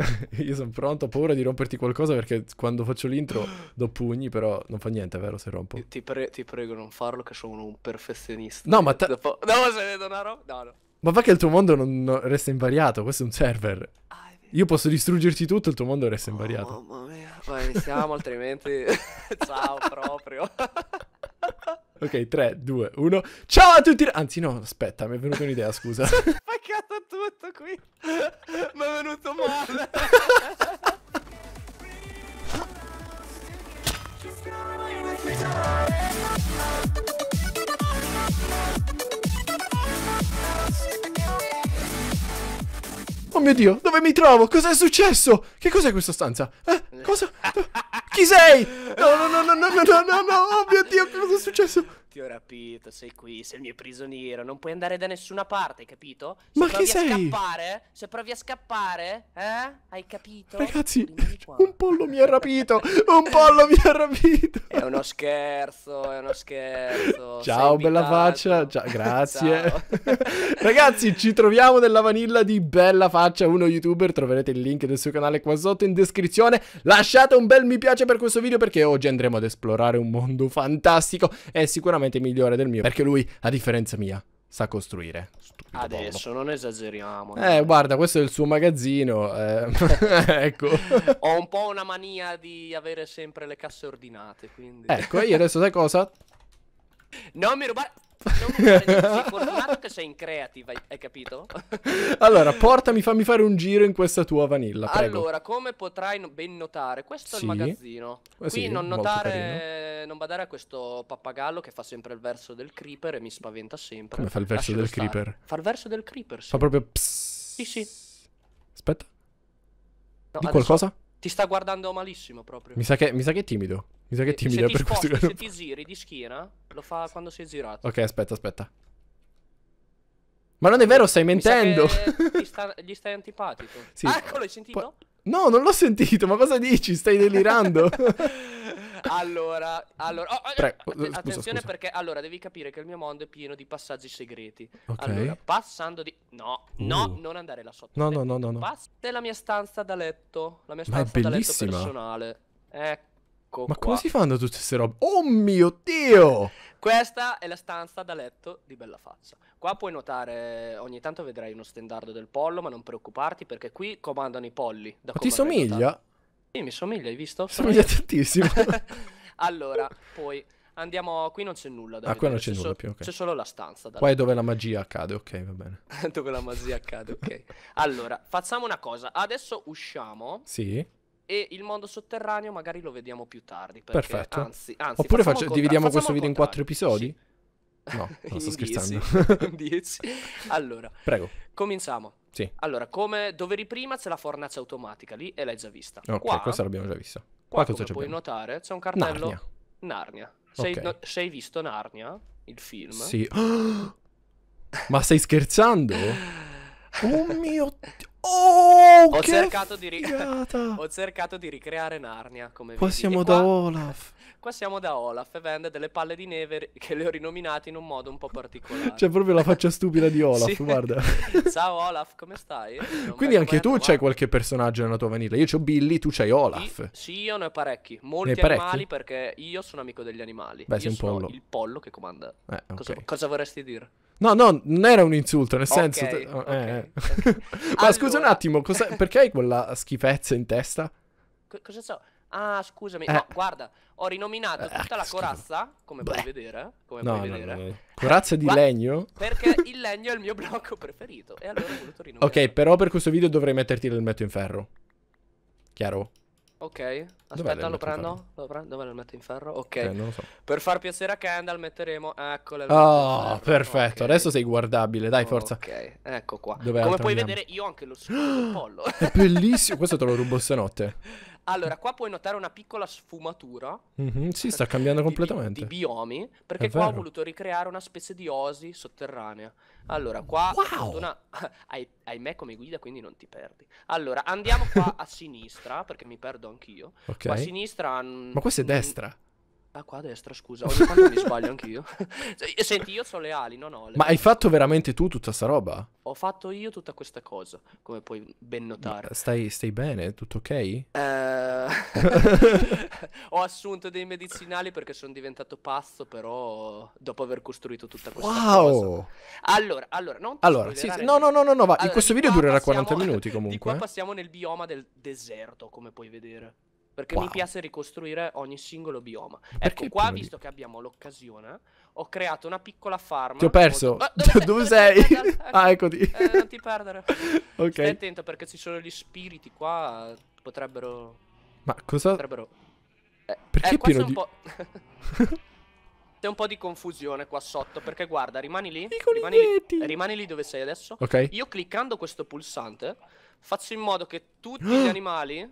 Io sono pronto, ho paura di romperti qualcosa perché quando faccio l'intro do pugni, però non fa niente, vero, se rompo. Ti, pre ti prego non farlo che sono un perfezionista. No, ma... Dopo... No, se vedo una roba... No, no. Ma va che il tuo mondo non, non resta invariato, questo è un server. Ah, è Io posso distruggerti tutto, il tuo mondo resta oh, invariato. Oh, mamma mia, vai, iniziamo altrimenti... Ciao proprio. Ok, 3, 2, 1. Ciao a tutti! Anzi, no, aspetta, mi è venuta un'idea, scusa. Si è spaccato tutto qui. Mi è venuto male. Oh mio Dio, dove mi trovo? Cos'è successo? Che cos'è questa stanza? Eh, cosa? chi sei? No, no, no, no, no, no, no, no, no, oh mio Dio, cosa è successo? ti ho rapito, sei qui, sei il mio prigioniero, non puoi andare da nessuna parte, hai capito? Se Ma chi sei? Scappare, se provi a scappare, eh? Hai capito? Ragazzi, un pollo mi ha rapito, un pollo mi ha rapito. È uno scherzo, è uno scherzo. Ciao, bella faccia, Ciao, grazie. Ciao. Ragazzi, ci troviamo nella vanilla di Bella Faccia, uno youtuber, troverete il link del suo canale qua sotto in descrizione. Lasciate un bel mi piace per questo video perché oggi andremo ad esplorare un mondo fantastico e sicuramente sicuramente migliore del mio. Perché lui, a differenza mia, sa costruire. Stupido Adesso popolo. non esageriamo. Eh, no. guarda, questo è il suo magazzino. Eh. ecco. Ho un po' una mania di avere sempre le casse ordinate. Quindi. Ecco, io adesso sai cosa? Non mi rubare. Non fare, sei fortunato che sei in creative, hai, capito? allora, portami, fammi fare un giro in questa tua vanilla, prego. Allora, come potrai ben notare, questo sì. è il magazzino. Eh, Qui sì, non notare, non badare a questo pappagallo che fa sempre il verso del creeper e mi spaventa sempre. Come fa il verso Lascialo del stare. creeper? Fa il verso del creeper, sì. Fa proprio psss. Sì, sì. Aspetta. No, Di qualcosa? Ti sta guardando malissimo proprio. Mi sa che, mi sa che è timido. Mi sa che ti timida per sposti, questo Se ti giri di schiena, lo fa quando sei girato. Ok, aspetta, aspetta. Ma non è vero, stai mentendo. Gli, sta, gli, stai antipatico. Sì. Ah, ecco, l'hai sentito? Po no, non l'ho sentito, ma cosa dici? Stai delirando. allora, allora oh, oh Pre eh, scusa, attenzione scusa. perché allora devi capire che il mio mondo è pieno di passaggi segreti. Ok. Allora, passando di no, no, uh. non andare là sotto. No, no, no, no, no. Passa la mia stanza da letto, la mia stanza da letto personale. Ecco. Ecco Ma qua. come si fanno tutte queste robe? Oh mio Dio! Questa è la stanza da letto di Bella Faccia. Qua puoi notare, ogni tanto vedrai uno stendardo del pollo, ma non preoccuparti perché qui comandano i polli. ma ti somiglia? Notato. Sì, mi somiglia, hai visto? Somiglia tantissimo. allora, poi andiamo. Qui non c'è nulla da ah, vedere. qua non c'è, c'è nulla so, più. Okay. C'è solo la stanza. Da qua letto. è dove la magia accade, ok, va bene. dove la magia accade, ok. Allora, facciamo una cosa. Adesso usciamo. Sì e il mondo sotterraneo magari lo vediamo più tardi. Perché, Perfetto. Anzi, anzi, Oppure faccio, contra- dividiamo questo video in quattro episodi? Sì. No, non sto scherzando. 10. allora, prego. Cominciamo. Sì. Allora, come dovevi prima c'è la fornace automatica lì e l'hai già vista. Ok, qua, questa l'abbiamo già vista. Qua, qua come puoi abbiamo? notare c'è un cartello Narnia. Narnia. Sei, okay. no, sei visto Narnia, il film? Sì. Ma stai scherzando? Oh mio Dio. Oh, ho cercato, ri... ho cercato di ricreare Narnia come Qua vedi. siamo qua... da Olaf Qua siamo da Olaf e vende delle palle di neve che le ho rinominate in un modo un po' particolare C'è cioè, proprio la faccia stupida di Olaf, guarda Ciao Olaf, come stai? Non Quindi anche tu c'hai qualche personaggio nella tua vanilla Io c'ho Billy, tu c'hai Olaf I... Sì, io ne ho parecchi Molti ne parecchi? animali perché io sono amico degli animali Beh, io sei un pollo il pollo che comanda eh, okay. cosa... cosa vorresti dire? No, no, non era un insulto, nel okay, senso... Te... Eh, okay. Eh. Ma allora... scusa un attimo, perché hai quella schifezza in testa? C- cosa so? Ah, scusami, eh. no, guarda, ho rinominato eh, tutta la corazza, come Bleh. puoi vedere. Come no, puoi no, vedere. No, corazza di legno? Perché il legno è il mio blocco preferito, e allora ho voluto rinominare. Ok, però per questo video dovrei metterti l'elmetto in ferro. Chiaro? Ok, aspetta, lo prendo. lo prendo. Dove lo metto in ferro? Ok, eh, non lo so. per far piacere a Kendall metteremo... Eccole. Oh, perfetto, okay. adesso sei guardabile, dai, forza. Ok, ecco qua. Dove Come puoi andiamo? vedere, io anche lo scudo del pollo. È bellissimo, questo te lo rubo stanotte. Allora, qua puoi notare una piccola sfumatura. Mm-hmm, sì, sta cambiando di, completamente. Di, biomi, perché È qua vero. ho voluto ricreare una specie di osi sotterranea. Allora, qua wow. fortuna, hai, hai, me come guida, quindi non ti perdi. Allora, andiamo qua a sinistra, perché mi perdo anch'io. Ok. Qua a sinistra... Mm, Ma questa è mm, destra. Ah, qua a destra, scusa. Ogni quando mi sbaglio anch'io. Senti, io ho le ali, non ho le Ma hai fatto veramente tu tutta sta roba? Ho fatto io tutta questa cosa, come puoi ben notare. Stai, stai bene? Tutto ok? Eh... ho assunto dei medicinali perché sono diventato pazzo, però dopo aver costruito tutta questa wow! cosa. Wow! Allora, allora, non allora sì, no, no, no, no, no, va. Allora, questo video durerà passiamo, 40 minuti comunque. Di qua eh. passiamo nel bioma del deserto, come puoi vedere perché wow. mi piace ricostruire ogni singolo bioma. Ecco, perché ecco, qua, visto che abbiamo l'occasione, ho creato una piccola farm. Ti ho perso. Ho... Dove, dove sei? sei? ah, eccoti. Eh, non ti perdere. ok. Stai attento perché ci sono gli spiriti qua, potrebbero... Ma cosa... Potrebbero... Eh, perché eh, è pieno di... C'è un po' di confusione qua sotto perché guarda, rimani lì, rimani lì, rimani lì, dove sei adesso. Ok. Io cliccando questo pulsante faccio in modo che tutti gli animali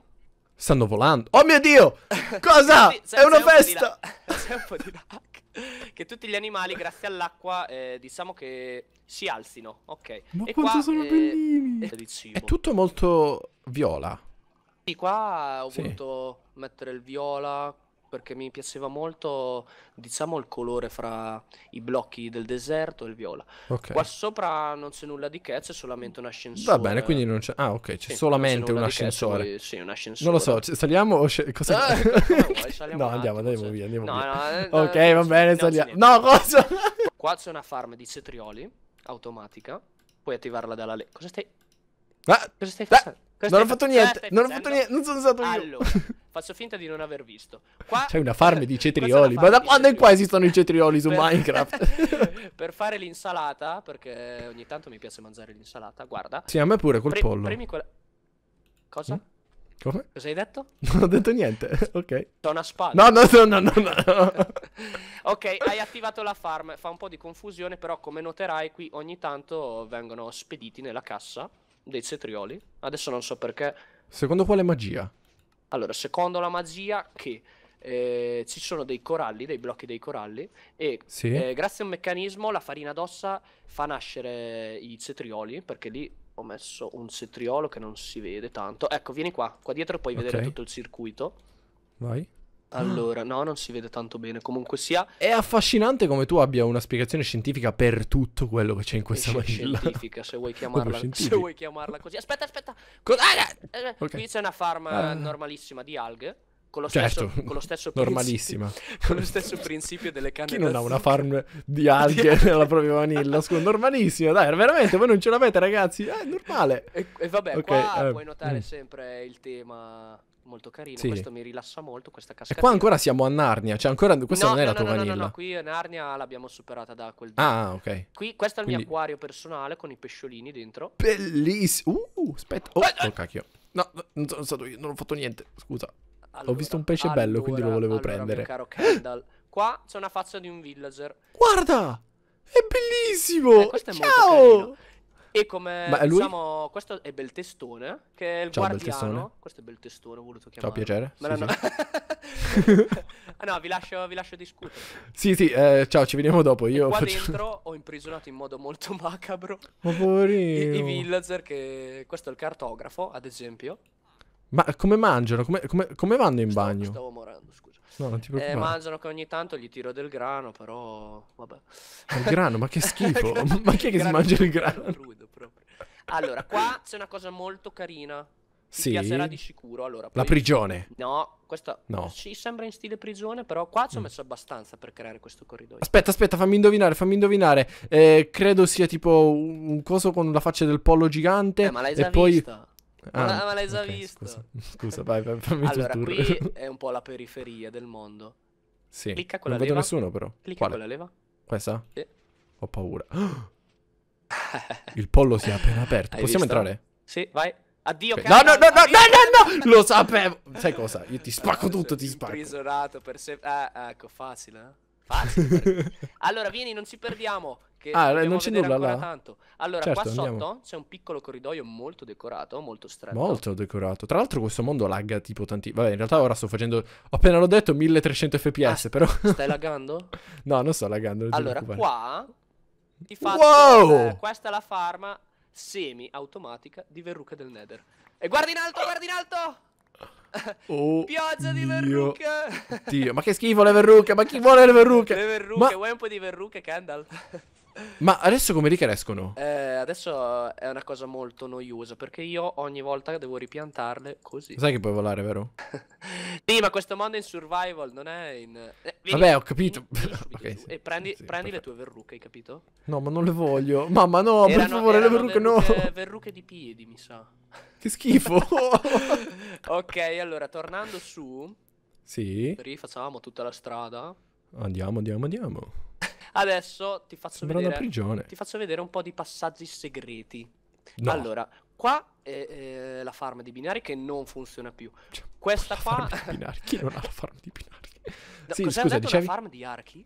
Stanno volando. Oh mio Dio! Cosa? sì, È una festa! Un c'è un po' di lag. che tutti gli animali, grazie all'acqua, eh, diciamo che si alzino. Ok. Ma e quanto qua, sono eh, bellini! È tutto molto viola. Sì, qua ho sì. voluto mettere il viola, perché mi piaceva molto diciamo il colore fra i blocchi del deserto e il viola okay. qua sopra non c'è nulla di che c'è solamente un ascensore va bene quindi non c'è ah ok c'è sì, solamente c'è un ascensore che, sì un ascensore non lo so saliamo o sc... cosa... Eh, no andiamo attimo, andiamo via andiamo no, via. No, eh, ok no, va bene saliamo no cosa qua c'è una farm di cetrioli automatica puoi attivarla dalla le cosa stai ah, cosa stai facendo ah. Questa non ho fatto niente, non ho fatto niente, non sono stato io. Allora, faccio finta di non aver visto. Qua... C'è una farm di cetrioli, farm ma da quando in qua esistono i cetrioli su per... Minecraft? per fare l'insalata, perché ogni tanto mi piace mangiare l'insalata, guarda. Sì, a me pure col Pre pollo. Premi quella... Cosa? Mm? Come? Cosa hai detto? Non ho detto niente. Ok. C'ho una spada. No, no, no, no, no. ok, hai attivato la farm. Fa un po' di confusione, però come noterai qui ogni tanto vengono spediti nella cassa dei cetrioli. Adesso non so perché. Secondo quale magia? Allora, secondo la magia che eh, ci sono dei coralli, dei blocchi dei coralli, e sì. eh, grazie a un meccanismo la farina d'ossa fa nascere i cetrioli, perché lì ho messo un cetriolo che non si vede tanto. Ecco, vieni qua, qua dietro puoi okay. vedere tutto il circuito. Vai. Ah. Allora, no, non si vede tanto bene. Comunque sia. È affascinante come tu abbia una spiegazione scientifica per tutto quello che c'è in questa eh, macella. Scientifica, se vuoi chiamarla, se vuoi chiamarla così. Aspetta, aspetta. Co- ah, eh, eh, okay. Qui c'è una farm ah. normalissima di alghe. Con lo, certo, stesso, con lo stesso certo. normalissima. con lo stesso principio delle canne. Chi non ha una farm di alghe nella propria vanilla? Scusa, normalissima, dai, veramente, voi non ce l'avete, ragazzi. È normale. E, e vabbè, okay, qua eh, puoi notare mm. sempre il tema molto carino. Sì. Questo mi rilassa molto, questa cascata. E qua ancora siamo a Narnia, cioè ancora questa no, non è no, la tua no, vanilla. No, no, no, qui Narnia l'abbiamo superata da quel Ah, ok. Qui questo è il Quindi... mio acquario personale con i pesciolini dentro. Bellissimo. Uh, aspetta. Oh, eh, eh. oh cacchio. No, non sono stato io, non ho fatto niente. Scusa. Allora, ho visto un pesce allora, bello, quindi lo volevo allora, prendere. caro Kendall. Qua c'è una faccia di un villager. Guarda! È bellissimo! Eh, questo è Ciao! molto e come Ma lui? Diciamo, questo è bel testone, che è il Ciao, guardiano. Questo è bel testone, ho voluto chiamarlo. Ciao, piacere. Sì, sì. ah, no, vi lascio, vi lascio, discutere. Sì, sì, eh, ciao, ci vediamo dopo. Io e qua faccio... dentro ho imprisionato in modo molto macabro Ma poverino. i, i villager che... Questo è il cartografo, ad esempio. Ma come mangiano? Come, come, come vanno in stavo, bagno? Stavo morendo, scusa. No, non ti eh, preoccupare. Eh, mangiano che ogni tanto gli tiro del grano, però vabbè. Il grano, ma che schifo. ma chi è che si mangia il grano? Rudo, allora, qua c'è una cosa molto carina. Ti sì. piacerà di sicuro. Allora, poi... La prigione. No, questa no. ci sembra in stile prigione, però qua ci ho mm. messo abbastanza per creare questo corridoio. Aspetta, aspetta, fammi indovinare, fammi indovinare. Eh, credo sia tipo un coso con la faccia del pollo gigante. Eh, ma l'hai già e poi... vista? Ah, ma, ma l'hai già okay, visto. Scusa, scusa vai, vai, fammi Allora, tour. qui è un po' la periferia del mondo. Sì. Clicca quella non leva. Non vedo nessuno, però. Clicca Quale? quella leva. Questa? Sì. Ho paura. Il pollo si è appena aperto. Hai Possiamo visto? entrare? Sì, vai. Addio, okay. Caro, no, no, no, no, no, no, no, Lo sapevo. Sai cosa? Io ti spacco tutto, ti spacco. Imprisonato per sempre. Ah, ecco, facile, eh? Facile. allora, vieni, non ci perdiamo. Che ah, non c'è nulla là. Tanto. Allora, certo, qua andiamo. sotto c'è un piccolo corridoio molto decorato, molto strano. Molto decorato. Tra l'altro, questo mondo lagga tipo tanti. Vabbè, in realtà ora sto facendo. Appena l'ho detto, 1300 fps. Ah, però. Stai laggando? no, non sto laggando. Non allora, qua ti faccio. Wow! Eh, questa è la farma semi-automatica di Verruca del Nether. E guarda in alto, guarda in alto! Oh Piazza di verruche! Dio, ma che schifo le verruche, ma chi vuole le verruche? Le verruche, ma... vuoi un po' di verruche, Kendall? Ma adesso come ricarescono? Eh, adesso è una cosa molto noiosa perché io ogni volta devo ripiantarle così. Sai che puoi volare, vero? sì, ma questo mondo è in survival, non è in... Eh, vieni, Vabbè, ho capito. okay, sì, e eh, prendi, sì, prendi le tue verruche, hai capito? No, ma non le voglio. Mamma no, erano, per favore, le verruche no. Verruche di piedi, mi sa. Che schifo. ok, allora, tornando su... Sì. Rifacciamo tutta la strada. Andiamo, andiamo, andiamo. Adesso ti faccio, vedere, prigione. ti faccio vedere un po' di passaggi segreti. No. Allora, qua è, è la farm di binari che non funziona più. Cioè, Questa qua... Chi non ha la farm di binari? No, sì, cos'è scusa, detto dicevi... la farm di archi?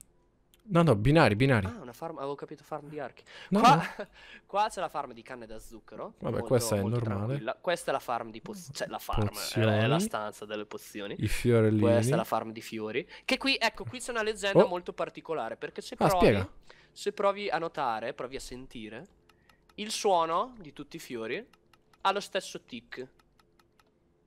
No, no, binari, binari. Ah, una farm, avevo capito farm di archi. No, qua, no. qua c'è la farm di canne da zucchero. Vabbè, molto, questa è normale. Tranquilla. Questa è la farm di pozioni. Cioè, la farm pozioni. Eh, è la stanza delle pozioni. I fiorellini. Questa è la farm di fiori. Che qui, ecco, qui c'è una leggenda oh. molto particolare. Perché se ah, provi, spiega. se provi a notare, provi a sentire, il suono di tutti i fiori ha lo stesso tic.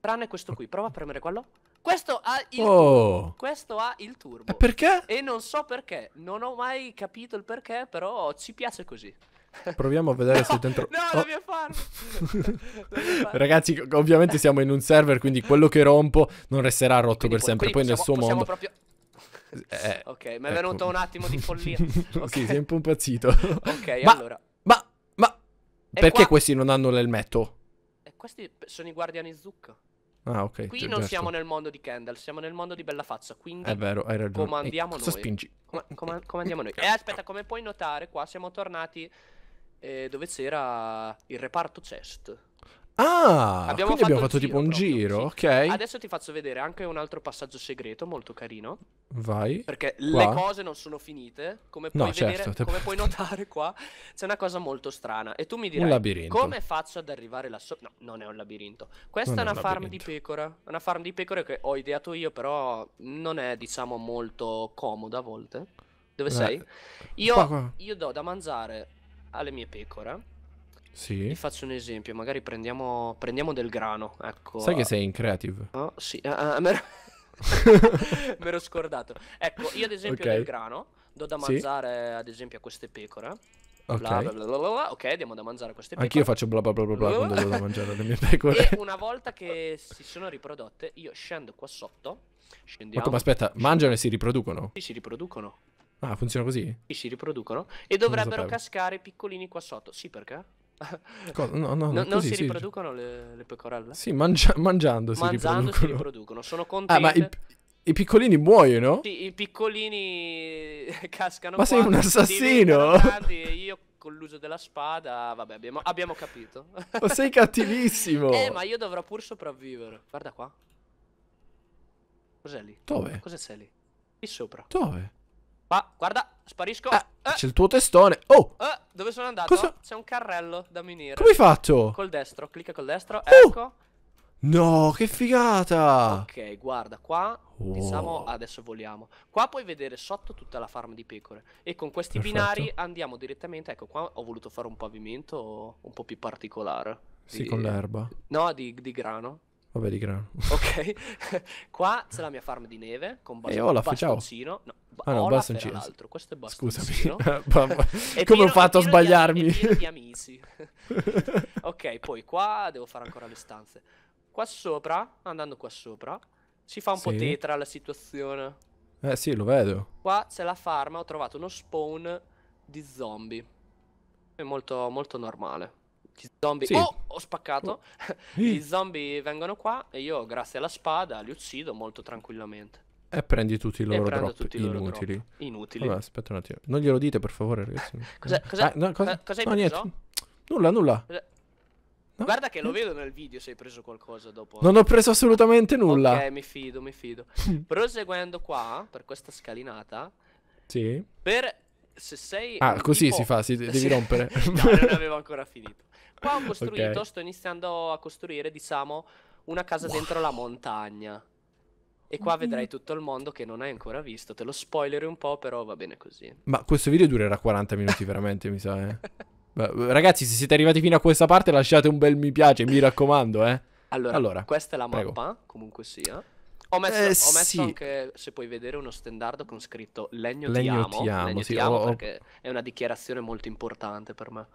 Tranne questo qui. Prova a premere quello. Questo ha il, oh. questo ha il turbo. E perché? E non so perché, non ho mai capito il perché, però ci piace così. Proviamo a vedere no, se dentro. No, oh. dobbiamo farlo. Ragazzi, ovviamente siamo in un server, quindi quello che rompo non resterà rotto quindi per sempre. Poi possiamo, nel suo mondo. Proprio... Eh, ok, mi è ecco. venuto un attimo di follia. Okay. sì, sei un po' impazzito. ok, ma, allora. Ma, ma perché qua... questi non hanno l'elmetto? E questi sono i guardiani zucca. Ah, ok. Qui non certo. siamo nel mondo di Kendall, siamo nel mondo di Bella Faccia. Quindi è vero, hai ragione. comandiamo Ehi, ecco, noi. spingi? Com com ecco. comandiamo noi. E eh, aspetta, come puoi notare, qua siamo tornati eh, dove c'era il reparto chest. Ah, abbiamo quindi fatto abbiamo fatto tipo un giro, sì. ok. Adesso ti faccio vedere anche un altro passaggio segreto molto carino. Vai. Perché qua. le cose non sono finite, come puoi, no, vedere, certo, come puoi notare qua, c'è una cosa molto strana. E tu mi dirai, un labirinto. come faccio ad arrivare là sopra? No, non è un labirinto. Questa non è una un farm labirinto. di pecora, una farm di pecore che ho ideato io, però non è, diciamo, molto comoda a volte. Dove eh. sei? Io, qua, qua. io do da mangiare alle mie pecore sì. Vi faccio un esempio, magari prendiamo, prendiamo del grano. Ecco, Sai che sei in creative? Oh, sì, uh, uh, me, me l'ho scordato. Ecco, io ad esempio okay. del grano do da mangiare sì. ad esempio a queste pecore. Ok, bla bla bla bla, ok, diamo da mangiare a queste pecore. Anch'io faccio bla bla bla bla, bla quando devo da mangiare le mie pecore. e una volta che si sono riprodotte, io scendo qua sotto. Scendiamo. Ma come aspetta, mangiano e si riproducono? Sì, si riproducono. Ah, funziona così? Sì, si riproducono. E dovrebbero cascare piccolini qua sotto. Sì, perché? Co- no, no, no, non così, si sì. riproducono le, le, pecorelle? Sì, mangia- mangiando, si, mangiando riproducono. si riproducono. Sono contente. Ah, ma i, i piccolini muoiono? Sì, i piccolini cascano. Ma sei un assassino! io con l'uso della spada, vabbè, abbiamo, abbiamo capito. ma sei cattivissimo! eh, ma io dovrò pur sopravvivere. Guarda qua. Cos'è lì? Dove? Cos'è lì? Lì sopra. Dove? Ma guarda, sparisco. Ah, eh. C'è il tuo testone. Oh! Eh, dove sono andato? Cosa? C'è un carrello da minire. Come hai fatto? Col destro, clicca col destro. Oh. Ecco. No, che figata! Ok, guarda, qua wow. diciamo adesso voliamo. Qua puoi vedere sotto tutta la farm di pecore. E con questi Perfetto. binari andiamo direttamente. Ecco, qua ho voluto fare un pavimento un po' più particolare. Sì, di, con l'erba. No, di, di grano. Vabbè, di grano. Ok, qua c'è la mia farm di neve con bas- e eh, Olaf, bastoncino. Ciao. No, ah, no, Olaf bastoncino. era l'altro, questo è bastoncino. Scusami, come pieno, ho fatto a sbagliarmi? Di, di amici. ok, poi qua devo fare ancora le stanze. Qua sopra, andando qua sopra, si fa un sì. po' tetra la situazione. Eh sì, lo vedo. Qua c'è la farm, ho trovato uno spawn di zombie. È molto, molto normale. Gli zombie. Sì. Oh, ho spaccato. Oh. Gli zombie vengono qua e io, grazie alla spada, li uccido molto tranquillamente. E prendi tutti i loro drop tutti loro inutili. Drop. Inutili. Vabbè, aspetta un attimo. Non glielo dite, per favore, ragazzi. cos'è? cos'è? Ah, no, cosa? Eh, Cos'hai no, preso? Niente. Nulla, nulla. Cos'è? No? Guarda che lo eh? vedo nel video se hai preso qualcosa dopo. Non ho preso assolutamente nulla. Ok, mi fido, mi fido. Proseguendo qua, per questa scalinata. Sì. Per... Se sei... Ah, così tipo... si fa, si devi rompere. no, non avevo ancora finito. Qua ho costruito, okay. sto iniziando a costruire, diciamo, una casa wow. dentro la montagna. E qua vedrai tutto il mondo che non hai ancora visto. Te lo spoiler un po', però va bene così. Ma questo video durerà 40 minuti, veramente, mi sa, eh. ragazzi, se siete arrivati fino a questa parte, lasciate un bel mi piace, mi raccomando, eh. Allora, allora questa è la mappa, prego. comunque sia. Ho messo, eh, ho messo sì. anche, se puoi vedere, uno standard con scritto legno, legno ti amo. Ti amo legno sì, ti amo, ho... perché è una dichiarazione molto importante per me.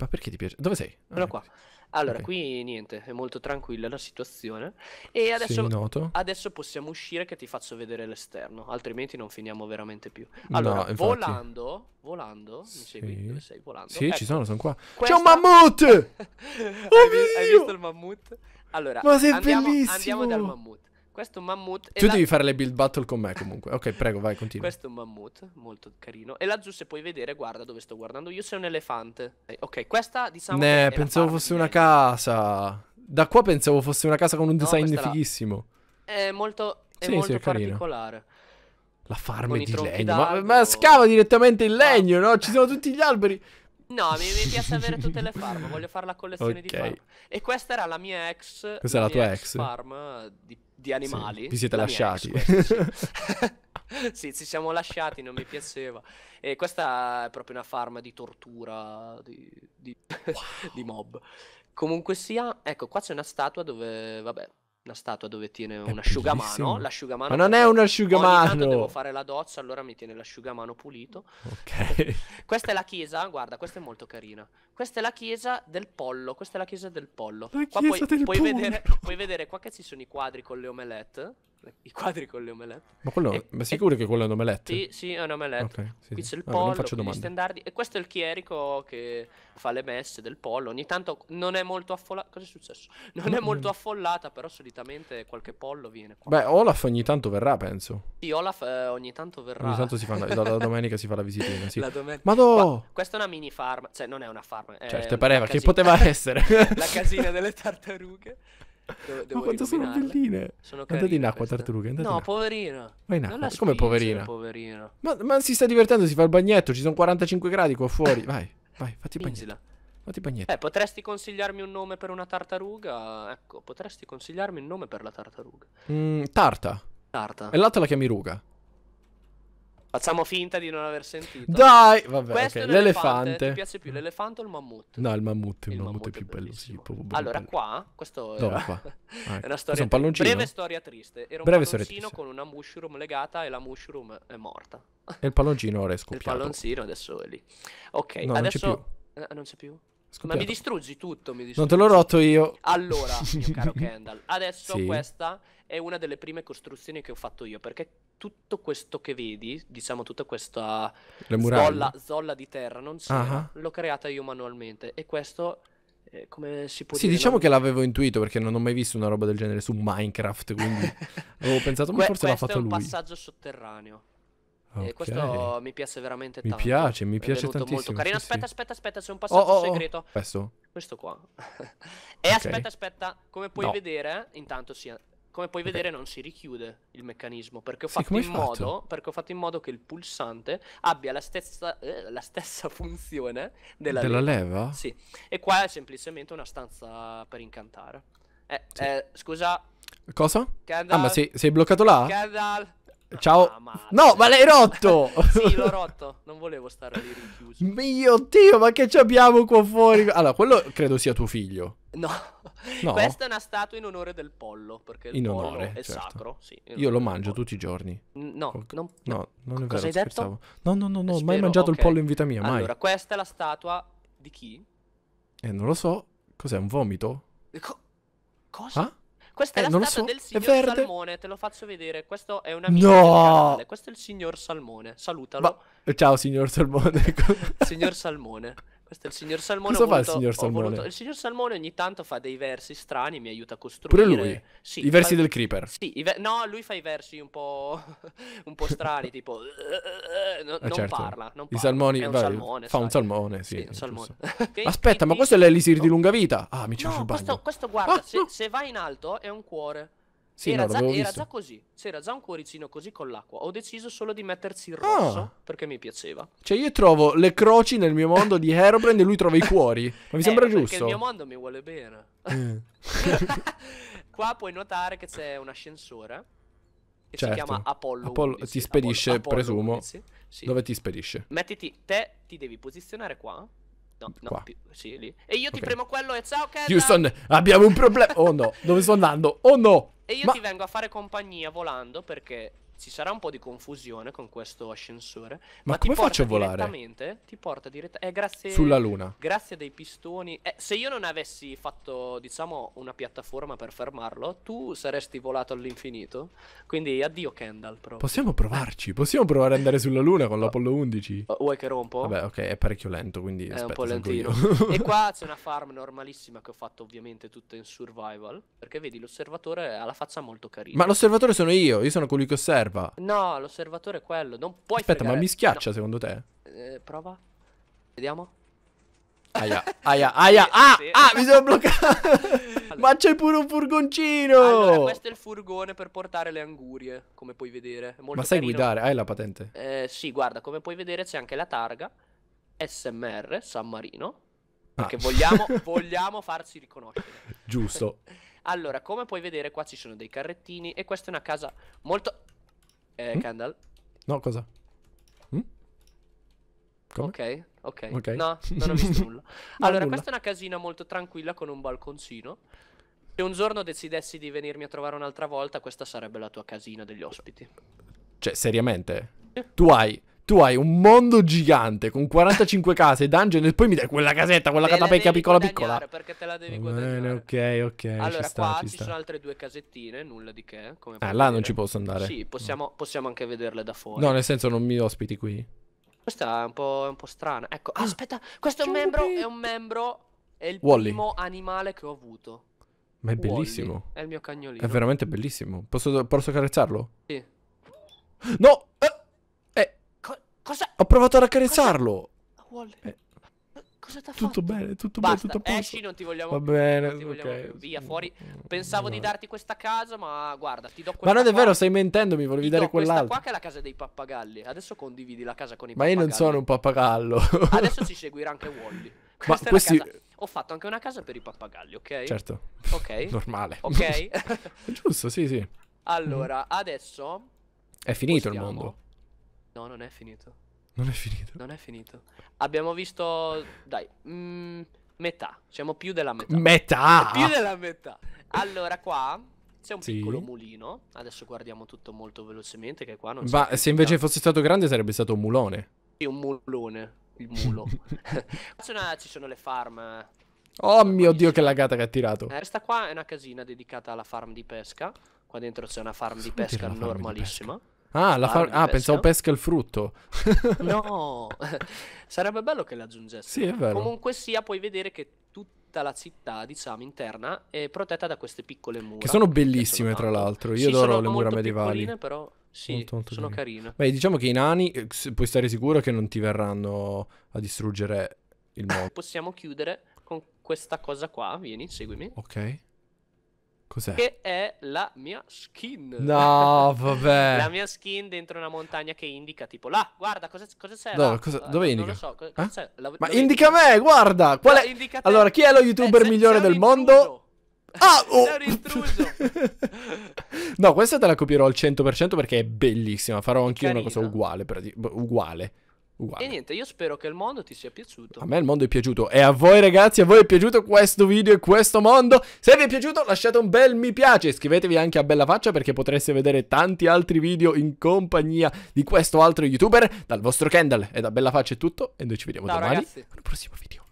Ma perché ti piace? Dove sei? Sono qua. Allora, okay. qui niente, è molto tranquilla la situazione. E adesso, adesso, possiamo uscire che ti faccio vedere l'esterno, altrimenti non finiamo veramente più. Allora, no, volando, volando, sì. mi segui dove sei? Volando. Sì, ecco. ci sono, sono qua. Questa... C'è un mammut! hai, vi- hai oh visto il mammut? Allora, Ma sei andiamo, bellissimo! andiamo dal mammut. Questo è un mammut. Tu la... devi fare le build battle con me comunque. Ok, prego, vai, continua. Questo è un mammut, molto carino. E laggiù, se puoi vedere, guarda dove sto guardando. Io sei un elefante. Eh, ok, questa diciamo. Ne, pensavo fosse una casa. Da qua pensavo fosse una casa con un design no, fighissimo. La... È molto, è sì, molto sì, è particolare. La farm di legno. Ma, ma, scava direttamente il legno, no? Ci sono tutti gli alberi. No, mi, mi, piace avere tutte le farm, voglio fare la collezione okay. di farm. E questa era la mia ex... Questa è la tua ex? farm di, di animali. Sì, vi siete la lasciati. Ex, sì, ci siamo lasciati, non mi piaceva. E questa è proprio una farm di tortura, di, di, wow. di mob. Comunque sia, ecco, qua c'è una statua dove, vabbè, una statua dove tiene è un asciugamano. L'asciugamano. Ma non è un asciugamano! Ogni devo fare la doccia, allora mi tiene l'asciugamano pulito. Ok. questa è la chiesa, guarda, questa è molto carina. Questa è la chiesa del pollo, questa è la chiesa del pollo. La qua chiesa puoi, del puoi, pollo. Vedere, puoi vedere qua che ci sono i quadri con le omelette i quadri con le omelette. Ma quello, e, ma sicuro e, che quello è un omelette? Sì, sì, è un omelette. Okay, sì, qui c'è il pollo, allora, standardi, e questo è il chierico che fa le messe del pollo. Ogni tanto non è molto affollata. Cosa è successo? Non è molto affollata, però solitamente qualche pollo viene qua. Beh, Olaf ogni tanto verrà, penso. Sì, Olaf eh, ogni tanto verrà. Ogni tanto si fa la, la, domenica si fa la visitina, sì. La domenica. Ma no! Questa è una mini farm, cioè non è una farm. Certo, pareva che poteva essere. la casina delle tartarughe. Devo, Ma quanto sono belline. Sono andate in acqua, tartaruga tartarughe. Andate no, poverina. in acqua. Come poverina? poverina. Ma, ma, si sta divertendo, si fa il bagnetto. Ci sono 45 gradi qua fuori. Vai, vai, fatti bagnetto. Fatti bagnetto. Eh, potresti consigliarmi un nome per una tartaruga? Ecco, potresti consigliarmi un nome per la tartaruga. Mm, tarta. Tarta. E là la chiami ruga. Facciamo finta di non aver sentito. Dai, vabbè, Questo okay. l'elefante. Mi piace più l'elefante o il mammut? No, il mammut, il, il mammut, è più bello, sì, bello. Allora, qua, questo Dove, era... qua? Ah, è una storia un palloncino? breve storia triste. Era un breve palloncino con una mushroom legata e la mushroom è morta. E il palloncino ora è scoppiato. Il palloncino adesso è lì. Ok, no, adesso eh, non c'è più. Scoppiato. Ma mi distruggi tutto, mi distruggi. Non te l'ho rotto io. Allora, mio caro Kendall, adesso sì. questa è una delle prime costruzioni che ho fatto io, perché tutto questo che vedi, diciamo tutta questa zolla, zolla, di terra, non c'era, ah, ah. l'ho creata io manualmente e questo... Eh, come si può sì, dire? Sì, diciamo no? che l'avevo intuito perché non ho mai visto una roba del genere su Minecraft, quindi avevo pensato, ma que- forse l'ha fatto lui. Questo è un passaggio sotterraneo. Okay. E questo mi piace veramente tanto. Mi piace, mi piace è tantissimo. Molto carino. Sì, aspetta, sì. aspetta, aspetta, c'è un oh, oh, passaggio oh, oh, segreto. questo? Questo qua. e okay. aspetta, aspetta, come puoi no. vedere, intanto sì, come puoi vedere non si richiude il meccanismo perché ho, sì, fatto, in fatto? Modo, perché ho fatto, in Modo, che il pulsante abbia la stessa, eh, la stessa funzione della, della leva. leva. Sì. E qua è semplicemente una stanza per incantare. Eh, sì. eh, scusa. Cosa? Kendall. Ah, ma sei, sei bloccato là? Kendall. Ciao. Ah, no, ma l'hai rotto! sì, l'ho rotto. Non volevo stare lì richiuso. Mio Dio, ma che ci abbiamo qua fuori? Allora, quello credo sia tuo figlio. No. no. questa è una statua in onore del pollo, perché il in pollo onore, è certo. sacro. Sì, Io lo mangio tutti i giorni. No, non, no, non è vero, hai scherzavo. detto? No, no, no, no, Spero, mai mangiato okay. il pollo in vita mia, mai. Allora, questa è la statua di chi? Eh, non lo so. Cos'è, un vomito? Eh, co- cosa? Ah? Questa è eh, la statua so. del signor Salmone, te lo faccio vedere. Questo è un amico no! Questo è il signor Salmone, salutalo. Ma... Ciao signor Salmone. signor Salmone. Questo è il signor Salmone. Cosa voluto, fa il signor Salmone? Voluto, il signor Salmone ogni tanto fa dei versi strani, mi aiuta a costruire. Pure lui? Sì, I versi fa... del Creeper? Sì, ve... no, lui fa i versi un po', un po strani, tipo... Eh, eh, eh", no, ah, non, certo. parla, non parla. I salmoni... Vai, salmone, fa sai. un salmone, sì. sì un salmone. Aspetta, ma questo è l'elisir di lunga vita? Ah, mi c'è no, questo, questo guarda, ah, se, no. se vai in alto è un cuore. Sì, era, no, già, era già, così, c'era già un cuoricino così con l'acqua. Ho deciso solo di metterci il ah. rosso ah. perché mi piaceva. Cioè, io trovo le croci nel mio mondo di Herobrand e lui trova i cuori. Ma mi eh, sembra giusto. Perché il mio mondo mi vuole bene. Eh. Qua puoi notare che c'è un ascensore che certo. si chiama Apollo. Apollo 11, ti spedisce, Apollo, presumo. Apollo sì. Dove ti spedisce? Mettiti, te ti devi posizionare qua. No, no, Più, sì, lì. E io okay. ti premo quello e ciao, Kenda. Houston, abbiamo un problema. Oh no, dove sto andando? Oh no. E io Ma... ti vengo a fare compagnia volando perché ci sarà un po' di confusione con questo ascensore. Ma, ma come faccio a volare? Direttamente, ti porta direttamente. Eh, grazie. Sulla Luna. Grazie dei pistoni. Eh, se io non avessi fatto, diciamo, una piattaforma per fermarlo, tu saresti volato all'infinito. Quindi addio, Kendall. Proprio. Possiamo provarci. Possiamo provare ad andare sulla Luna con l'Apollo 11. vuoi che rompo? Vabbè, ok, è parecchio lento. Quindi è aspetta, un po' lentino. e qua c'è una farm normalissima che ho fatto, ovviamente, tutta in survival. Perché vedi, l'osservatore ha la faccia molto carina. Ma l'osservatore sono io. Io sono colui che osserva serva. No, l'osservatore è quello. Non puoi Aspetta, fregare. ma mi schiaccia no. secondo te? Eh, prova. Vediamo. Aia, aia, aia, sì, ah, sì. ah, mi sono bloccato. Allora. Ma c'è pure un furgoncino. Allora, questo è il furgone per portare le angurie, come puoi vedere. Ma sai carino. guidare? Hai la patente? Eh, sì, guarda, come puoi vedere c'è anche la targa SMR San Marino. Ah. Perché vogliamo, vogliamo farsi riconoscere. Giusto. allora, come puoi vedere, qua ci sono dei carrettini e questa è una casa molto... Eh, mm? Kendall? No, cosa? Mm? Ok, ok. No, non ho visto nulla. allora, nulla. questa è una casina molto tranquilla con un balconcino. Se un giorno decidessi di venirmi a trovare un'altra volta, questa sarebbe la tua casina degli ospiti. Cioè, seriamente? Tu hai tu hai un mondo gigante con 45 case e dungeon e poi mi dai quella casetta, quella catapecchia piccola piccola. Perché te la devi guadagnare. ok, ok. Allora, ci sta, qua ci, ci sono altre due casettine, nulla di che. Come ah, là vedere. non ci posso andare. Sì, possiamo, no. possiamo, anche vederle da fuori. No, nel senso non mi ospiti qui. Questa è un po', po strana. Ecco, ah, aspetta, questo è un membro, è un membro, è il Wally. primo animale che ho avuto. Ma è Wally. bellissimo. È il mio cagnolino. È veramente bellissimo. Posso, posso carezzarlo? Sì. No! Eh! Cosa? Ho provato ad accarezzarlo. Cosa, eh. Cosa t'ha fatto? Tutto bene, tutto Basta, bene, tutto a Esci, eh, non ti vogliamo Va più, bene, vogliamo okay. più. Via, fuori. Pensavo no. di darti questa casa, ma guarda, ti do quella Ma non è vero, stai mentendo, mi volevi dare quell'altra. questa qua che è la casa dei pappagalli. Adesso condividi la casa con i ma pappagalli. Ma io non sono un pappagallo. Adesso ci seguirà anche Wally. Questa ma questi... Casa... Ho fatto anche una casa per i pappagalli, ok? Certo. Ok. Normale. Ok. Giusto, sì, sì. Allora, adesso... È finito possiamo... il mondo. No, non è finito. Non è finito. Non è finito. Abbiamo visto, dai, mh, mm, metà. Siamo più della metà. Metà! Più della metà. Allora, qua c'è un sì. piccolo mulino. Adesso guardiamo tutto molto velocemente, che qua non c'è... Ma se invece fosse stato grande sarebbe stato un mulone. Sì, un mulone. Il mulo. una, ci sono le farm... Oh mio dio che lagata che ha tirato. Questa eh, qua è una casina dedicata alla farm di pesca. Qua dentro c'è una farm di pesca normalissima. Di pesca. Ah, la far... ah pensavo pesca il frutto. no, sarebbe bello che le aggiungesse. Sì, è vero. Comunque sia, puoi vedere che tutta la città, diciamo, interna è protetta da queste piccole mura. Che sono bellissime, tra l'altro. Io sì, adoro le mura medievali. Sono però sì, molto, molto sono carine. Beh, diciamo che i nani eh, puoi stare sicuro che non ti verranno a distruggere il mondo. Possiamo chiudere con questa cosa qua. Vieni, seguimi. Ok. Cos'è? Che è la mia skin. No, vabbè. la mia skin dentro una montagna che indica tipo là, guarda cosa, cosa c'è. No, cosa, eh, eh? dove indica? Non lo so. Cosa, cosa eh? la, Ma indica, me, guarda. Qual è? Allora, chi è lo youtuber eh, migliore del mondo? Ah, oh. no, questa te la copierò al 100% perché è bellissima. Farò anch'io una cosa uguale. Di... Uguale. Uguale. E niente, io spero che il mondo ti sia piaciuto. A me il mondo è piaciuto. E a voi ragazzi, a voi è piaciuto questo video e questo mondo? Se vi è piaciuto lasciate un bel mi piace. Iscrivetevi anche a Bella Faccia perché potreste vedere tanti altri video in compagnia di questo altro youtuber. Dal vostro Kendall e da Bella Faccia è tutto. E noi ci vediamo Ciao, domani ragazzi. al prossimo video.